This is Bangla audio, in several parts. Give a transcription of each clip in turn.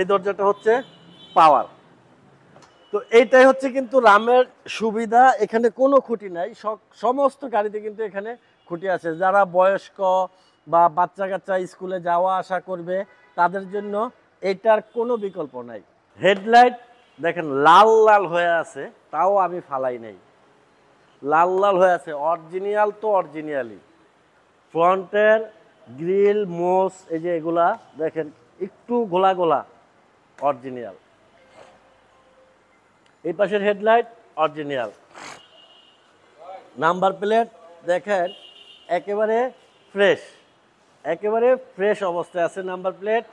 এই দরজাটা হচ্ছে পাওয়ার তো এইটাই হচ্ছে কিন্তু রামের সুবিধা এখানে কোনো খুঁটি নাই সমস্ত গাড়িতে কিন্তু এখানে খুঁটি আছে যারা বয়স্ক বা বাচ্চা কাচ্চা স্কুলে যাওয়া আসা করবে তাদের জন্য এটার কোনো বিকল্প নাই হেডলাইট দেখেন লাল লাল হয়ে আছে তাও আমি ফালাই নেই লাল লাল হয়ে আছে অরিজিনিয়াল তো অরিজিনিয়ালি ফ্রন্টের গ্রিল মোস এই যে এগুলা দেখেন একটু গোলা গোলা অরিজিনাল এই পাশের হেডলাইট অরিজিনাল নাম্বার প্লেট দেখেন একেবারে ফ্রেশ একেবারে ফ্রেশ অবস্থায় আছে নাম্বার প্লেট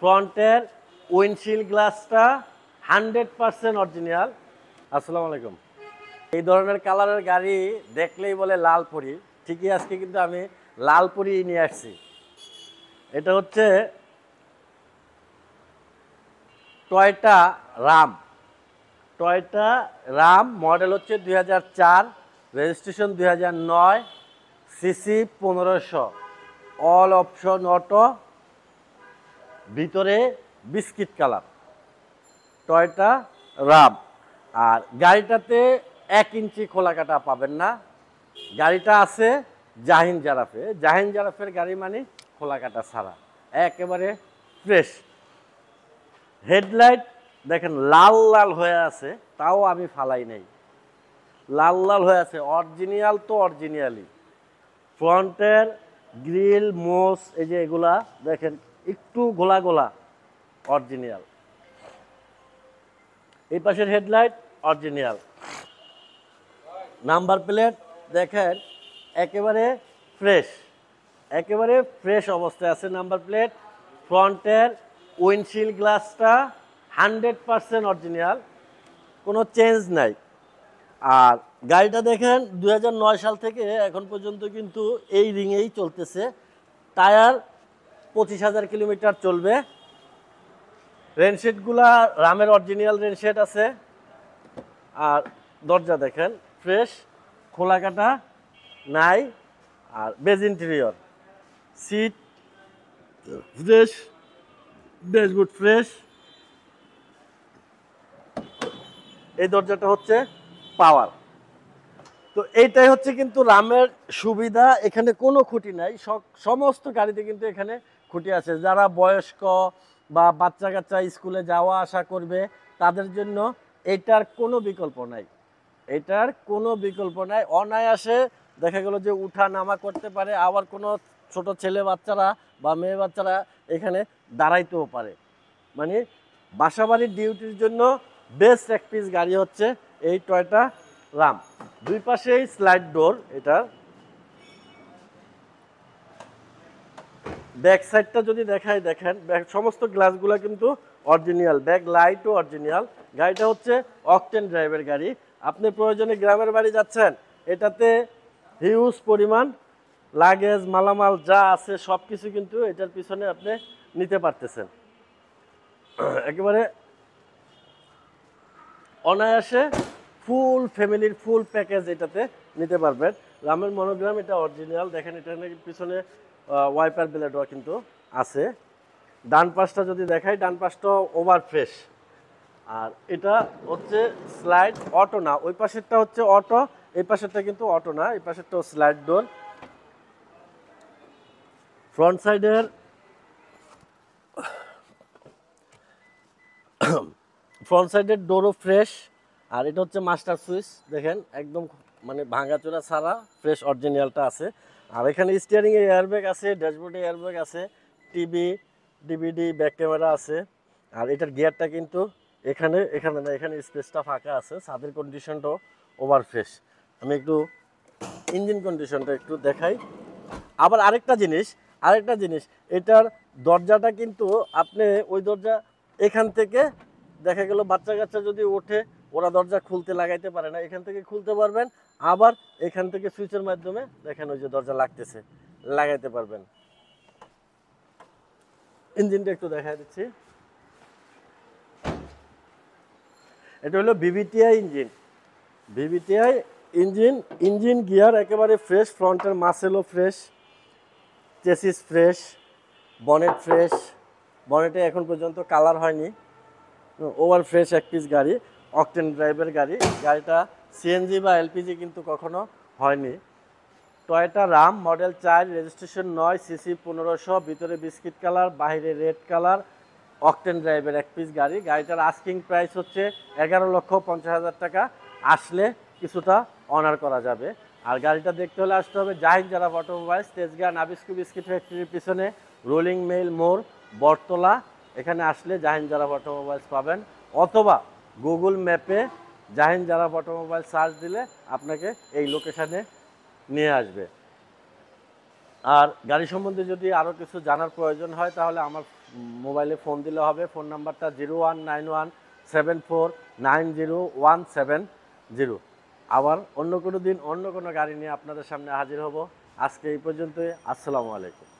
ফ্রন্টের উইন্ডশিল্ড গ্লাসটা হান্ড্রেড পারসেন্ট অরিজিনাল আসসালামু আলাইকুম এই ধরনের কালারের গাড়ি দেখলেই বলে লালপুরি ঠিকই আজকে কিন্তু আমি লালপুরি নিয়ে আসছি এটা হচ্ছে Toyota Raum Toyota Raum model হচ্ছে দুই রেজিস্ট্রেশন দুই সিসি পনেরোশো অল অপশন অটো ভিতরে বিস্কিট কালার টয়টা রাম আর গাড়িটাতে এক ইঞ্চি খোলা কাটা পাবেন না গাড়িটা আছে জাহিন জারাফে জাহিন জারাফের গাড়ি মানে খোলা কাটা ছাড়া একেবারে ফ্রেশ হেডলাইট দেখেন লাল লাল হয়ে আছে তাও আমি ফালাই নেই লাল লাল হয়ে আছে অরিজিনিয়াল তো অরিজিনিয়ালই ফ্রন্টের গ্রিল মোস এই যে এগুলা দেখেন একটু গোলা গোলা অরিজিনিয়াল এই পাশের হেডলাইট অরিজিনিয়াল নাম্বার প্লেট দেখেন একেবারে ফ্রেশ একেবারে ফ্রেশ অবস্থায় আছে নাম্বার প্লেট ফ্রন্টের উইন্ডশিল্ড গ্লাসটা হান্ড্রেড পারসেন্ট অরিজিনাল কোনো চেঞ্জ নাই আর গাড়িটা দেখেন দু সাল থেকে এখন পর্যন্ত কিন্তু এই রিংয়েই চলতেছে টায়ার পঁচিশ হাজার কিলোমিটার চলবে রেনশেডগুলা রামের অরিজিনাল রেনশেড আছে আর দরজা দেখেন ফ্রেশ খোলা কাটা নাই আর beige interior seat fresh dashboard fresh এই দরজাটা হচ্ছে পাওয়ার তো এইটাই হচ্ছে কিন্তু রামের সুবিধা এখানে কোনো খুঁটি নাই সমস্ত গাড়িতে কিন্তু এখানে খুঁটি আছে যারা বয়স্ক বা বাচ্চা কাচ্চা স্কুলে যাওয়া আসা করবে তাদের জন্য এটার কোনো বিকল্প নাই এটার কোনো বিকল্প নাই অনায়াসে দেখা গেল যে উঠা নামা করতে পারে আবার কোনো ছোট ছেলে বাচ্চারা বা মেয়ে বাচ্চারা এখানে দাঁড়াইতেও পারে মানে বাসাবাড়ির ডিউটির জন্য বেস্ট এক পিস গাড়ি হচ্ছে এই টয়টা রাম দুই পাশেই স্লাইড ডোর এটা ব্যাক সাইডটা যদি দেখায় দেখেন সমস্ত গ্লাসগুলো কিন্তু অরিজিনাল ব্যাক লাইটও অরিজিনাল গাড়িটা হচ্ছে অকটেন ড্রাইভের গাড়ি আপনি প্রয়োজনে গ্রামের বাড়ি যাচ্ছেন এটাতে হিউজ পরিমাণ লাগেজ মালামাল যা আছে সব কিছু কিন্তু এটার পিছনে আপনি নিতে পারতেছেন একেবারে অনায়াসে ফুল ফ্যামিলির ফুল প্যাকেজ এটাতে নিতে পারবেন রামের মনোগ্রাম এটা অরিজিনাল দেখেন এটা পিছনে ওয়াইপার ব্লেডও কিন্তু আছে ডান পাশটা যদি দেখাই ডান পাশটা ওভার ফ্রেশ আর এটা হচ্ছে স্লাইড অটো না ওই পাশেরটা হচ্ছে অটো এই পাশেরটা কিন্তু অটো না এই পাশেরটাও স্লাইড ডোর ফ্রন্ট সাইডের ফ্রন্ট সাইডের ডোরও ফ্রেশ আর এটা হচ্ছে মাস্টার সুইচ দেখেন একদম মানে ভাঙাচোরা ছাড়া ফ্রেশ অরিজিনালটা আছে আর এখানে স্টিয়ারিংয়ে এয়ারব্যাগ আছে ড্যাশবোর্ডে এয়ারব্যাগ আছে টিভি ডিভিডি ব্যাক ক্যামেরা আছে আর এটার গিয়ারটা কিন্তু এখানে এখানে না এখানে স্পেসটা ফাঁকা আছে ছাদের কন্ডিশনটাও ওভার ফ্রেশ আমি একটু ইঞ্জিন কন্ডিশনটা একটু দেখাই আবার আরেকটা জিনিস আরেকটা জিনিস এটার দরজাটা কিন্তু আপনি ওই দরজা এখান থেকে দেখা গেল বাচ্চা কাচ্চা যদি ওঠে ওরা দরজা খুলতে লাগাইতে পারে না এখান থেকে খুলতে পারবেন আবার এখান থেকে সুইচের মাধ্যমে দেখেন ওই যে দরজা লাগতেছে লাগাইতে পারবেন ইঞ্জিনটা একটু দেখা দিচ্ছি এটা হলো VVTi engine VVTi engine engine gear একেবারে ফ্রেশ ফ্রন্টের মাসেলও fresh chassis fresh bonnet fresh বনেটে এখন পর্যন্ত কালার হয়নি ওভার ফ্রেশ এক পিস গাড়ি অকটেন ড্রাইভের গাড়ি গাড়িটা সিএনজি বা এলপিজি কিন্তু কখনো হয়নি টয়টা রাম মডেল চার রেজিস্ট্রেশন নয় সিসি পনেরোশো ভিতরে বিস্কিট কালার বাইরে রেড কালার অকটেন ড্রাইভের এক পিস গাড়ি গাড়িটার আস্কিং প্রাইস হচ্ছে এগারো লক্ষ পঞ্চাশ হাজার টাকা আসলে কিছুটা অনার করা যাবে আর গাড়িটা দেখতে হলে আসতে হবে জাহিন যারা অটোমোবাইলস তেজগাঁ নাবিস্কু বিস্কিট ফ্যাক্টরির পিছনে রোলিং মেল মোড় বটতলা এখানে আসলে জাহানজারা অটোমোবাইলস পাবেন অথবা গুগল ম্যাপে জাহানজারা অটোমোবাইল সার্চ দিলে আপনাকে এই লোকেশানে নিয়ে আসবে আর গাড়ি সম্বন্ধে যদি আরও কিছু জানার প্রয়োজন হয় তাহলে আমার মোবাইলে ফোন দিলে হবে ফোন নাম্বারটা zero one nine one seven four nine zero one seven zero আবার অন্য কোনো দিন অন্য কোনো গাড়ি নিয়ে আপনাদের সামনে হাজির হব আজকে এই পর্যন্তই আসসালামু আলাইকুম